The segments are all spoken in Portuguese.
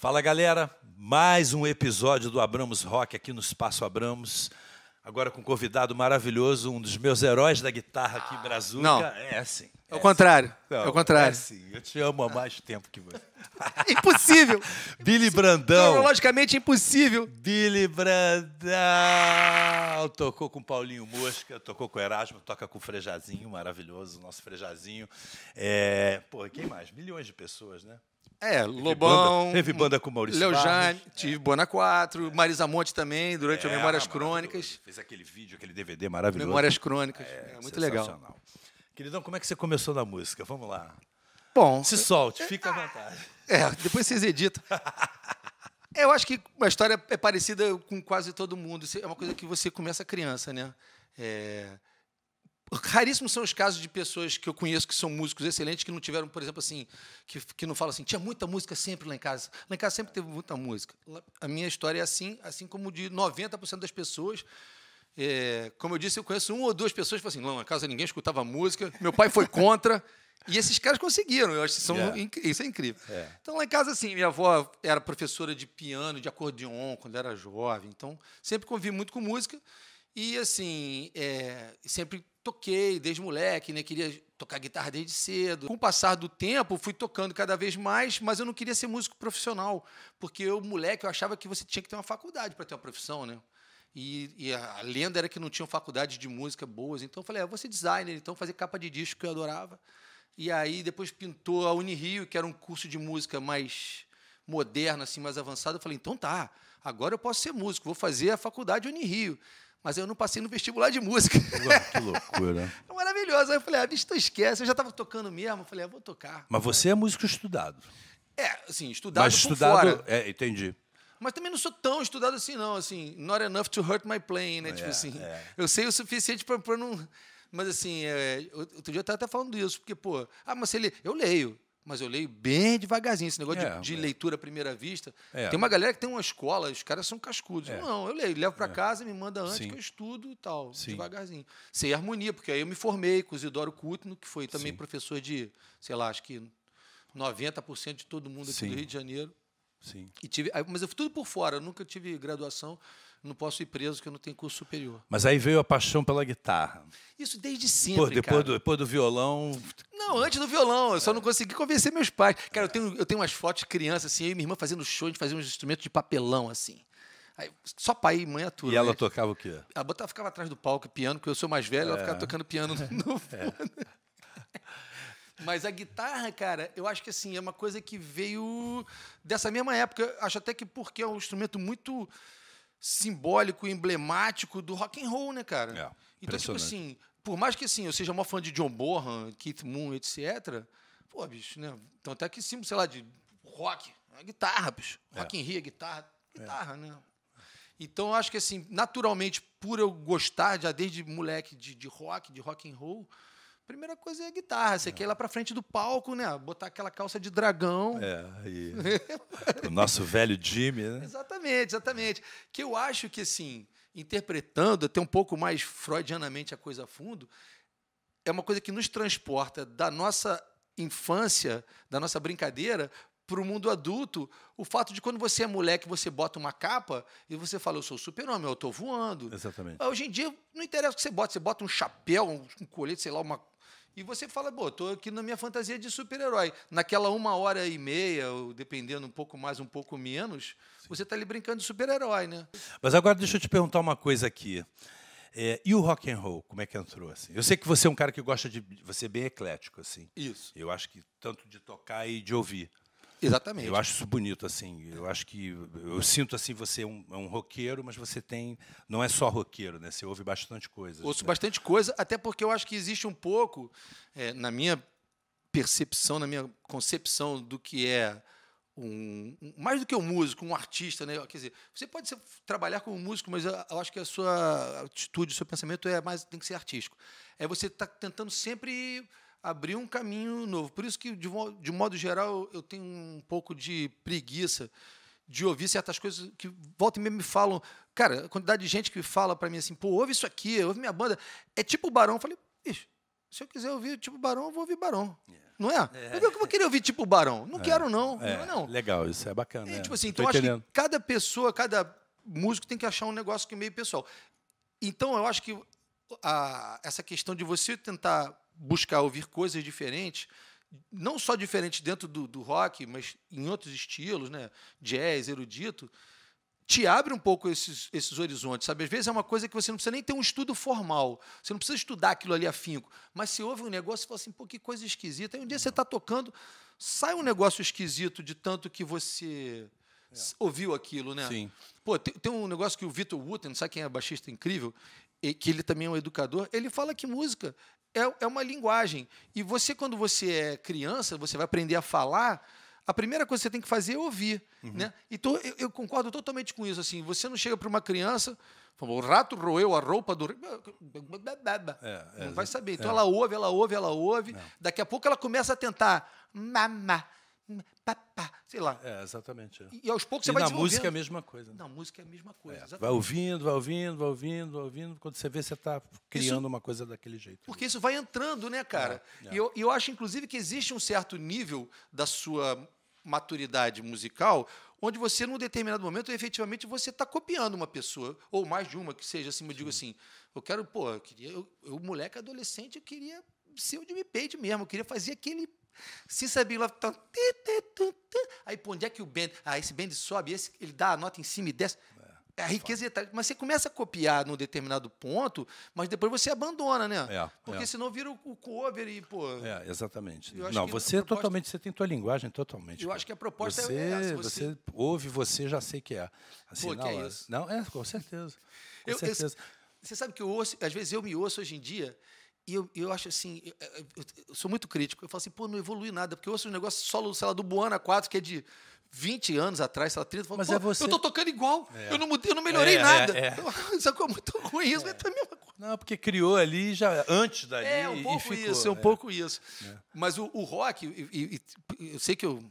Fala galera, mais um episódio do Abramos Rock aqui no Espaço Abramos. Agora com um convidado maravilhoso, um dos meus heróis da guitarra aqui, ah, Brazuca. Não. É, é sim. É, é, o assim. contrário. É não, é o contrário. É sim. Eu te amo há mais tempo que você. impossível. Billy Brandão. Logicamente impossível. Billy Brandão. Tocou com Paulinho Mosca, tocou com Erasmo, toca com o Frejazinho, maravilhoso, nosso Frejazinho. É... Pô, quem mais? Milhões de pessoas, né? É, Lobão. Banda, teve banda com Maurício Leo Jane, é. tive Bona 4, Marisa Monte também, durante é, o Memórias Crônicas. Fez aquele vídeo, aquele DVD maravilhoso. Memórias Crônicas. É, é muito legal. Queridão, como é que você começou na música? Vamos lá. Bom. Se solte, é, fica à ah, vontade. É, depois vocês editam. Eu acho que uma história é parecida com quase todo mundo. É uma coisa que você começa criança, né? É, Raríssimos são os casos de pessoas que eu conheço que são músicos excelentes que não tiveram, por exemplo, assim, que, que não falam assim, tinha muita música sempre lá em casa. Lá em casa sempre teve muita música. A minha história é assim, assim como de 90% das pessoas. É, como eu disse, eu conheço uma ou duas pessoas que falam assim, não, na casa ninguém escutava música, meu pai foi contra. E esses caras conseguiram, eu acho que são yeah. É. isso é incrível. Yeah. É. Então, lá em casa, assim, minha avó era professora de piano, de acordeon, quando era jovem. Então, sempre convivi muito com música. E, assim, é, sempre toquei desde moleque, né? Queria tocar guitarra desde cedo. Com o passar do tempo, fui tocando cada vez mais, mas eu não queria ser músico profissional, porque eu, moleque, eu achava que você tinha que ter uma faculdade para ter uma profissão, né? E, e, a lenda era que não tinham faculdades de música boas. Então eu falei, ah, vou ser designer, então fazer capa de disco que eu adorava. E aí depois pintou a Unirio, que era um curso de música mais moderno, assim, mais avançado. Eu falei, então tá, agora eu posso ser músico, vou fazer a faculdade Unirio. Mas eu não passei no vestibular de música. Que loucura. é maravilhoso. Aí eu falei, ah, bicho, tu esquece. Eu já estava tocando mesmo. Eu falei, ah, vou tocar. Mas você é músico estudado. É, assim, estudado Mas estudado, fora. É, entendi. Mas também não sou tão estudado assim, não. Assim, not enough to hurt my plane, né? É, tipo assim, é. eu sei o suficiente para não... Mas assim, é, outro dia eu estava até falando isso, porque, pô, ah, mas ele, eu leio. Mas eu leio bem devagarzinho. Esse negócio é, de, de é. leitura à primeira vista. É. Tem uma galera que tem uma escola, os caras são cascudos. É. Não, eu leio, levo para é. casa, me manda antes Sim. que eu estudo e tal, Sim. devagarzinho. Sem harmonia, porque aí eu me formei com o Isidoro Coutinho que foi também Sim. professor de, sei lá, acho que 90% de todo mundo aqui do Rio de Janeiro. Sim. E tive, mas eu fui tudo por fora, eu nunca tive graduação não posso ir preso que eu não tenho curso superior. Mas aí veio a paixão pela guitarra. Isso desde sempre, Pô, depois cara. Do, depois do violão... Não, antes do violão, eu só é. não consegui convencer meus pais. Cara, eu tenho, eu tenho umas fotos de criança, assim, eu e minha irmã fazendo show, a gente fazia uns instrumentos de papelão, assim. Aí, só pai e mãe atuam. E ela né? tocava o quê? Ela botava, ficava atrás do palco, piano, porque eu sou mais velho, é. ela ficava tocando piano no... É. Mas a guitarra, cara, eu acho que assim, é uma coisa que veio dessa mesma época. Acho até que porque é um instrumento muito simbólico, emblemático do rock and roll, né, cara? É, então, tipo assim, por mais que assim, eu seja uma fã de John Bonham, Keith Moon, etc., pô, bicho, né? Então até que sim, sei lá, de rock, é guitarra, bicho. É. Rock é. in Rio, guitarra, é guitarra, é. né? Então eu acho que assim, naturalmente, por eu gostar já desde moleque de, de rock, de rock and roll, Primeira coisa é a guitarra. Você é. quer ir lá pra frente do palco, né? Botar aquela calça de dragão. É, aí. o nosso velho Jimmy, né? Exatamente, exatamente. Que eu acho que, assim, interpretando até um pouco mais freudianamente a coisa a fundo, é uma coisa que nos transporta da nossa infância, da nossa brincadeira, para o mundo adulto, o fato de quando você é moleque, você bota uma capa e você fala, eu sou super-homem, eu estou voando. Exatamente. Hoje em dia, não interessa o que você bota, você bota um chapéu, um colete, sei lá, uma e você fala, pô, estou aqui na minha fantasia de super-herói. Naquela uma hora e meia, ou dependendo um pouco mais, um pouco menos, Sim. você está ali brincando de super-herói, né? Mas agora deixa eu te perguntar uma coisa aqui. É, e o rock and roll, como é que entrou assim? Eu sei que você é um cara que gosta de você é bem eclético assim. Isso. Eu acho que tanto de tocar e de ouvir. Exatamente. Eu acho isso bonito, assim. Eu acho que. Eu sinto assim, você é um, é um roqueiro, mas você tem. Não é só roqueiro, né? Você ouve bastante coisa. Ouço né? bastante coisa, até porque eu acho que existe um pouco, é, na minha percepção, na minha concepção do que é. Um, mais do que um músico, um artista, né? Quer dizer, você pode ser, trabalhar como músico, mas eu, eu, acho que a sua atitude, o seu pensamento é mais tem que ser artístico. É você estar tá tentando sempre abriu um caminho novo. Por isso que, de, de modo geral, eu tenho um pouco de preguiça de ouvir certas coisas que volta e meia me falam. Cara, a quantidade de gente que fala para mim assim, pô, ouve isso aqui, ouve minha banda. É tipo o Barão. Eu falei, bicho, se eu quiser ouvir tipo Barão, eu vou ouvir Barão. Yeah. É. Não é? é? Eu vou querer ouvir tipo Barão. Não é. quero, não. É. não. não. Legal, isso é bacana. É, tipo assim, então acho que cada pessoa, cada músico tem que achar um negócio que é meio pessoal. Então, eu acho que a, essa questão de você tentar buscar ouvir coisas diferentes, não só diferentes dentro do, do rock, mas em outros estilos, né? jazz, erudito, te abre um pouco esses, esses horizontes, sabe? Às vezes é uma coisa que você não precisa nem ter um estudo formal, você não precisa estudar aquilo ali afinco, mas você ouve um negócio e fala assim, pô, que coisa esquisita. Aí um dia você está tocando, sai um negócio esquisito de tanto que você é. ouviu aquilo, né? Sim. Pô, tem, tem um negócio que o Vitor Wooten, sabe quem é baixista incrível? E que ele também é um educador, ele fala que música é, é, uma linguagem. E você, quando você é criança, você vai aprender a falar. A primeira coisa que você tem que fazer é ouvir, uhum. né? Então eu, eu, concordo totalmente com isso. Assim, você não chega para uma criança, fala, o rato roeu a roupa do, é, é, não vai é, saber. É. Então é. ela ouve, ela ouve, ela ouve. Daqui a pouco ela começa a tentar mama papá, sei lá. É, exatamente. É. E, e aos poucos e você vai na música é a mesma coisa. Né? Na música é a mesma coisa, é. Vai ouvindo, vai ouvindo, vai ouvindo, vai ouvindo. Quando você vê, você está criando isso, uma coisa daquele jeito. Porque isso vai entrando, né, cara? É, é. E eu, eu acho, inclusive, que existe um certo nível da sua maturidade musical onde você, num determinado momento, efetivamente, você está copiando uma pessoa, ou mais de uma que seja, assim, eu digo assim, eu quero, pô, eu queria, eu, eu moleque adolescente, eu queria ser o Jimmy Page mesmo, eu queria fazer aquele se Big Love. Tá aí, pô, onde é que o bend? Ah, esse bend sobe, esse, ele dá a nota em cima e desce. É, é a riqueza Mas você começa a copiar num determinado ponto, mas depois você abandona, né? É, Porque é. senão vira o cover e, pô. É, exatamente. Não, você é proposta... totalmente, você tem tua linguagem totalmente. Eu acho que a proposta é- você, é essa. Você... você ouve, você já sei que é. Assim, pô, não, é isso. Não, é, com certeza. Com eu, certeza. você sabe que eu ouço, às vezes eu me ouço hoje em dia e eu, eu acho assim, eu, eu, eu, sou muito crítico. Eu falo assim, pô, não evolui nada, porque eu ouço um negócio solo, sei lá, do Buana 4, que é de 20 anos atrás, sei lá, 30, falo, mas é você... eu tô tocando igual, é. eu, não mudei, eu não melhorei é, é nada. É, é. Isso é muito ruim, isso é. é. também tá Não, porque criou ali já antes daí É, um pouco ficou, isso, é um é. pouco isso. Mas o, o rock, e, e, eu sei que eu.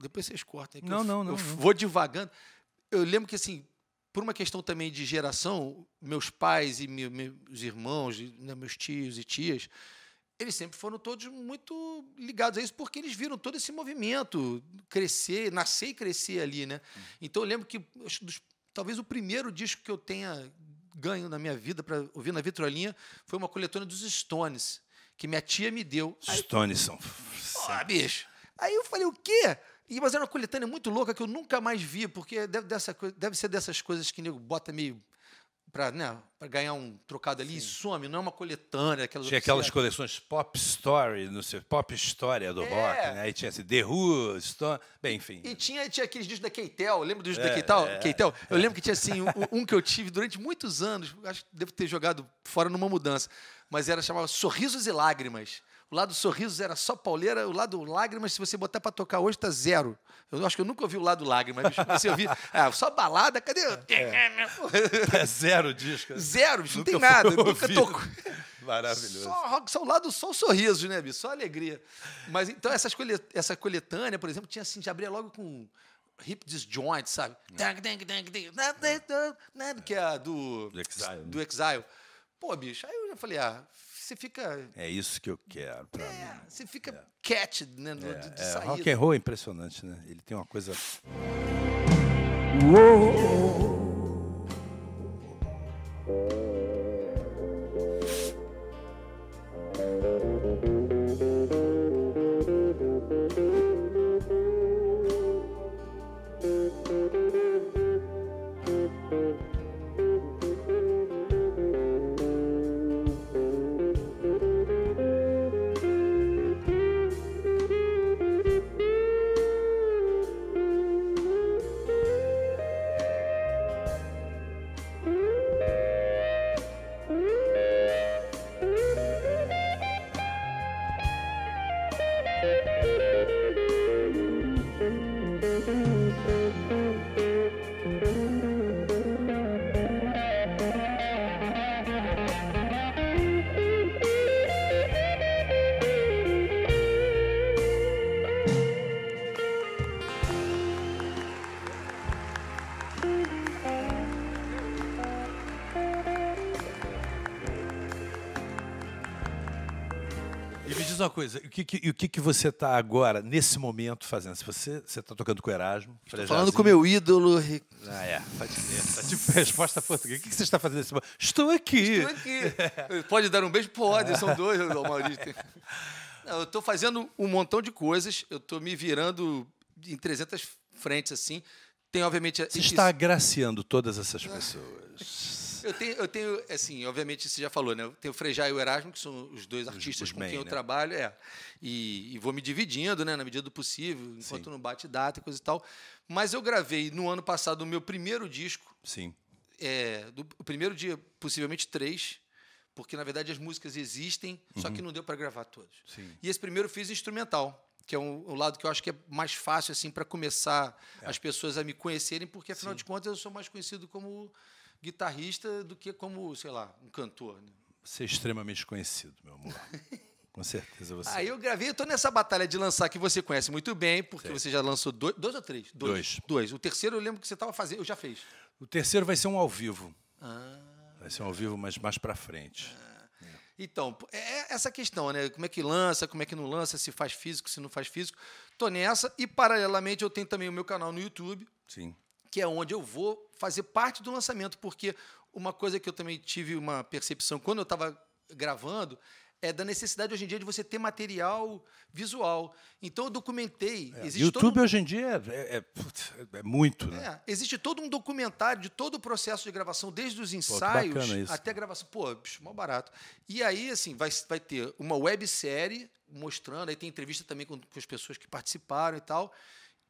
Depois vocês cortam. É não, não, não, não. Vou divagando. Eu lembro que assim, por uma questão também de geração, meus pais e meus irmãos, né, meus tios e tias, eles sempre foram todos muito ligados a isso, porque eles viram todo esse movimento crescer, nascer e crescer ali, né? Então eu lembro que talvez o primeiro disco que eu tenha ganho na minha vida para ouvir na vitrolinha foi uma coletânea dos Stones, que minha tia me deu. Stones são. Ah, bicho. Aí eu falei, o quê? E, mas era é uma coletânea muito louca que eu nunca mais vi, porque deve, dessa, deve ser dessas coisas que o nego bota meio para né, ganhar um trocado ali Sim. e some, não é uma coletânea. Aquelas tinha aquelas coleções Pop Story, não sei, Pop História do é. rock, né? Aí tinha esse assim, The Who, Stone, bem, enfim. E tinha, tinha aqueles discos da Keitel, lembra dos discos é, da Keitel? É. Keitel? Eu lembro que tinha assim, um, um, que eu tive durante muitos anos, acho que devo ter jogado fora numa mudança, mas era chamava Sorrisos e Lágrimas. O lado sorrisos era só pauleira, o lado lágrimas, se você botar para tocar hoje, tá zero. Eu acho que eu nunca ouvi o lado lágrimas. Você ouvi, ah, só balada, cadê? É, é, é zero disco. Né? Zero, bicho, não tem nada, nunca tocou. Maravilhoso. Só rock, só o lado, só o sorriso, né, bicho? Só alegria. Mas então essas colet essa coletânea, por exemplo, tinha assim, já abria logo com hip disjoint, sabe? É. Que é a do Exile. Né? Do Exile. Pô, bicho, aí eu já falei, ah, você fica. É isso que eu quero. Pra é, mim. Você fica é. cat, né? No, é, de, de é, Rock and roll é impressionante, né? Ele tem uma coisa. Uou! diz uma coisa, o que, que o que, que você está agora, nesse momento, fazendo? Se você está tocando com o Erasmo... Estou falando com o meu ídolo... Ah, é. Tá tipo resposta portuguesa. O que, que você está fazendo nesse momento? Estou aqui. Estou aqui. Pode dar um beijo? Pode. São dois, Maurício. Não, eu estou fazendo um montão de coisas. Eu estou me virando em 300 frentes, assim. Tem, obviamente... Você está agraciando todas essas pessoas eu tenho, eu tenho, assim, obviamente você já falou, né? Eu tenho o Frejá e o Erasmo, que são os dois artistas os, os com main, quem eu né? trabalho, é. E, e, vou me dividindo, né, na medida do possível, enquanto Sim. não bate data e coisa e tal. Mas eu gravei no ano passado o meu primeiro disco. Sim. É, do, o primeiro dia, possivelmente três, porque na verdade as músicas existem, uhum. só que uhum. não deu para gravar todas. Sim. E esse primeiro eu fiz instrumental que é um, um, lado que eu acho que é mais fácil assim para começar é. as pessoas a me conhecerem, porque afinal Sim. de contas eu sou mais conhecido como guitarrista do que como, sei lá, um cantor. Né? Você é extremamente conhecido, meu amor. Com certeza você. Aí é. eu gravei, estou nessa batalha de lançar que você conhece muito bem, porque Sim. você já lançou dois, dois ou três? Dois. dois. Dois. O terceiro eu lembro que você estava fazendo, eu já fez. O terceiro vai ser um ao vivo. Ah. Vai ser um ao vivo, mas mais para frente. Ah. Então, é, é essa questão, né? Como é que lança, como é que não lança, se faz físico, se não faz físico. Tô nessa e paralelamente eu tenho também o meu canal no YouTube. Sim que é onde eu vou fazer parte do lançamento, porque uma coisa que eu também tive uma percepção quando eu estava gravando é da necessidade hoje em dia de você ter material visual. Então eu documentei. É, YouTube um... hoje em dia é, é, é muito, né? É, existe todo um documentário de todo o processo de gravação, desde os ensaios Pô, até a gravação. Pô, bicho, mal barato. E aí, assim, vai, vai ter uma websérie mostrando, aí tem entrevista também com, com as pessoas que participaram e tal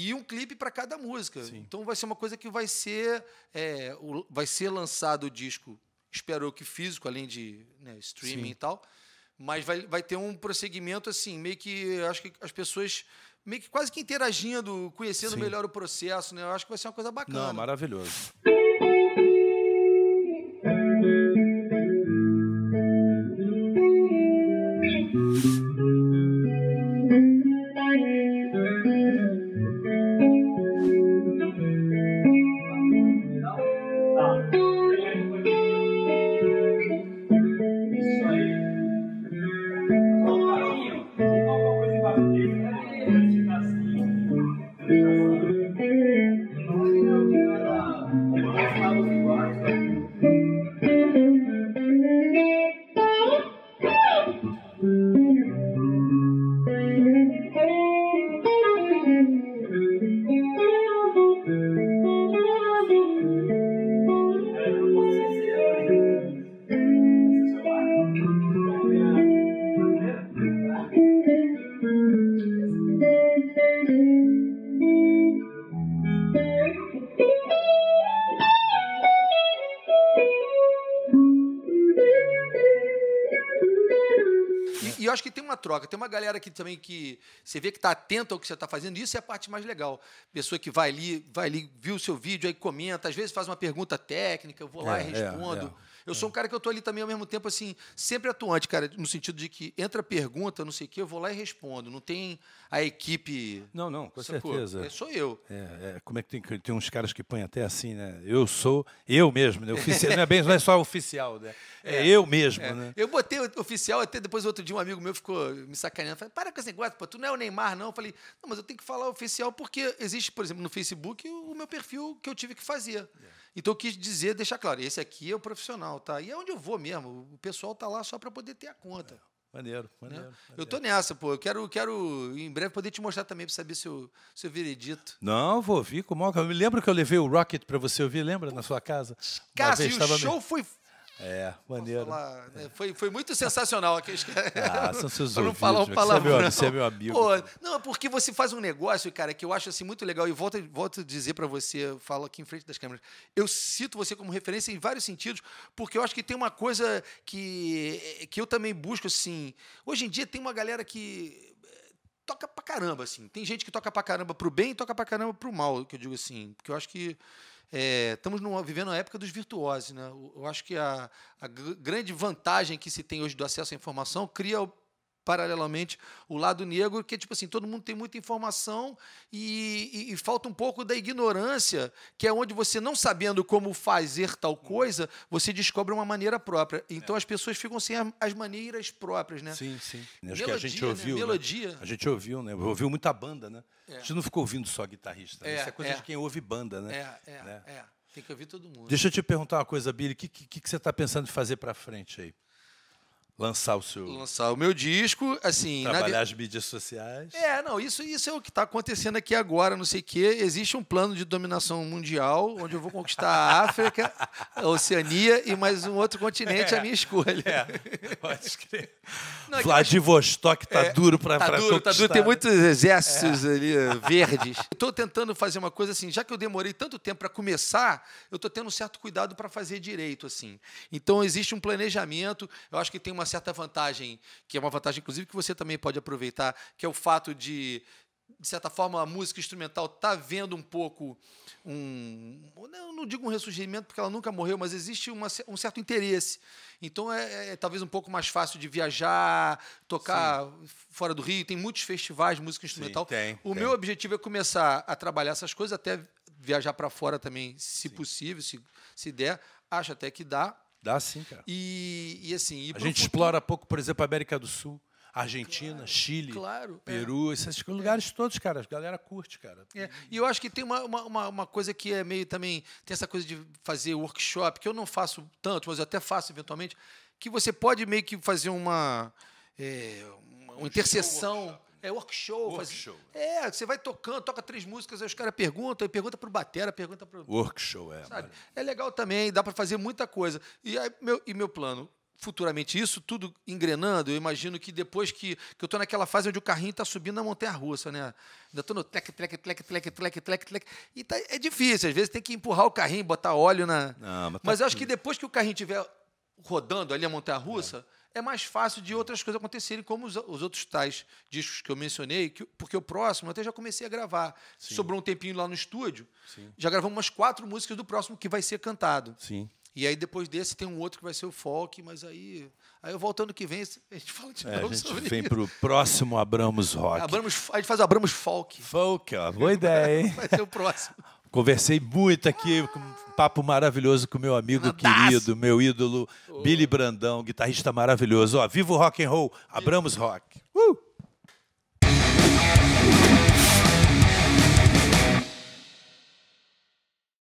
e um clipe para cada música. Sim. Então vai ser uma coisa que vai ser é, o, vai ser lançado o disco, espero eu que físico, além de né, streaming Sim. e tal. Mas vai, vai ter um prosseguimento assim, meio que acho que as pessoas meio que quase que interagindo, conhecendo Sim. melhor o processo, né? Eu acho que vai ser uma coisa bacana. Não, maravilhoso. E eu acho que tem uma troca. Tem uma galera aqui também que você vê que está atenta ao que você está fazendo. Isso é a parte mais legal. Pessoa que vai ali, vai ali, viu o seu vídeo, aí comenta, às vezes faz uma pergunta técnica, eu vou lá é, e é, respondo. É, é. Eu sou um cara que eu tô ali também ao mesmo tempo, assim, sempre atuante, cara, no sentido de que entra pergunta, não sei o quê, eu vou lá e respondo. Não tem a equipe. Não, não, com sacou? certeza. É, sou eu. É, é, como é que tem, tem uns caras que põem até assim, né? Eu sou, eu mesmo, né? Oficial, não, é bem, não é só oficial, né? É, é eu mesmo, é. né? Eu botei oficial, até depois outro dia um amigo meu ficou me sacaneando. Falei, para com esse negócio, pô, tu não é o Neymar, não. Eu falei, não, mas eu tenho que falar oficial porque existe, por exemplo, no Facebook o meu perfil que eu tive que fazer. É. Então eu quis dizer, deixar claro, esse aqui é o profissional, tá? E é onde eu vou mesmo. O pessoal tá lá só para poder ter a conta. É. Maneiro, maneiro, né? maneiro, Eu tô nessa, pô. Eu quero, quero em breve poder te mostrar também para saber seu, seu veredito. Não, vou ouvir com o Moca. Me lembro que eu levei o Rocket para você ouvir, lembra? na sua casa. Cara, assim, o show me... foi é, maneiro. Falar, né? foi, foi muito sensacional. Aqueles Ah, são seus não falar um é palavrão. Você é meu, amigo. Pô, não, é porque você faz um negócio, cara, que eu acho assim muito legal. E volto, volto a dizer para você, eu falo aqui em frente das câmeras, eu cito você como referência em vários sentidos, porque eu acho que tem uma coisa que, que eu também busco, assim... Hoje em dia tem uma galera que eh, toca pra caramba, assim. Tem gente que toca pra caramba pro bem e toca pra caramba pro mal, que eu digo assim. Porque eu acho que é, estamos numa, vivendo a época dos virtuosos. Né? Eu acho que a, a grande vantagem que se tem hoje do acesso à informação cria paralelamente o lado negro, que tipo assim, todo mundo tem muita informação e, e, e, falta um pouco da ignorância, que é onde você não sabendo como fazer tal hum. coisa, você descobre uma maneira própria. Então é. as pessoas ficam sem as maneiras próprias, né? Sim, sim. Acho que a gente né? ouviu, né? melodia. Né? A gente ouviu, né? Ouviu muita banda, né? É. A gente não ficou ouvindo só guitarrista. Né? É, Isso é coisa é. de quem ouve banda, né? É, é, né? é. Tem que ouvir todo mundo. Deixa eu te perguntar uma coisa, Billy. O que, que, que você está pensando em fazer para frente aí? lançar o seu lançar o meu disco assim trabalhar na... as mídias sociais é não isso isso é o que está acontecendo aqui agora não sei o que existe um plano de dominação mundial onde eu vou conquistar a África a Oceania e mais um outro continente é, a minha escolha é, pode crer é Vladivostok está é, duro para tá França duro, conquistar. tá duro tem muitos exércitos é. ali eh, verdes estou tentando fazer uma coisa assim já que eu demorei tanto tempo para começar eu estou tendo um certo cuidado para fazer direito assim então existe um planejamento eu acho que tem uma certa vantagem, que é uma vantagem, inclusive, que você também pode aproveitar, que é o fato de, de certa forma, a música instrumental está vendo um pouco um. Eu não digo um ressurgimento, porque ela nunca morreu, mas existe uma, um certo interesse. Então é, é, é, talvez um pouco mais fácil de viajar, tocar Sim. fora do Rio. Tem muitos festivais de música instrumental. Sim, tem, o tem. meu objetivo é começar a trabalhar essas coisas, até viajar para fora também, se Sim. possível, se, se der. Acho até que dá, Dá sim, cara. E, e assim. E a gente futuro... explora pouco, por exemplo, a América do Sul. Argentina, claro, Chile, claro, é. Peru, é. esses lugares todos, cara. A galera curte, cara. É. E eu acho que tem uma, uma, uma, coisa que é meio também. Tem essa coisa de fazer workshop, que eu não faço tanto, mas eu até faço eventualmente, que você pode meio que fazer uma. É, uma interseção é workshop. Workshop. Faz... É, você vai tocando, toca três músicas, aí os caras perguntam, aí pergunta pro Batera, pergunta pro. Workshop, é. Sabe? É legal também, dá para fazer muita coisa. E, aí, meu, e meu plano, futuramente isso tudo engrenando, eu imagino que depois que, que eu estou naquela fase onde o carrinho está subindo na montanha russa, né? Ainda estou no tec, tec, tec, tec, tec, tec, tec. E tá, é difícil, às vezes tem que empurrar o carrinho, botar óleo na. Não, mas, tá... mas eu acho que depois que o carrinho estiver rodando ali a montanha russa. É é mais fácil de outras coisas acontecerem, como os, os outros tais discos que eu mencionei, que, porque o próximo eu até já comecei a gravar. Sim. Sobrou um tempinho lá no estúdio, Sim. já gravamos umas quatro músicas do próximo que vai ser cantado. Sim. E aí depois desse tem um outro que vai ser o folk, mas aí aí eu voltando que vem a gente fala de é, novo a gente sobre vem para o próximo Abramos Rock. Abramos, a gente faz o Abramos Folk. Folk, ó, boa ideia, hein? Vai ser o próximo. Conversei muito aqui, um papo maravilhoso com meu amigo Nadaço. querido, meu ídolo, oh. Billy Brandão, guitarrista maravilhoso. Ó, viva o rock and roll, abramos rock. Uh!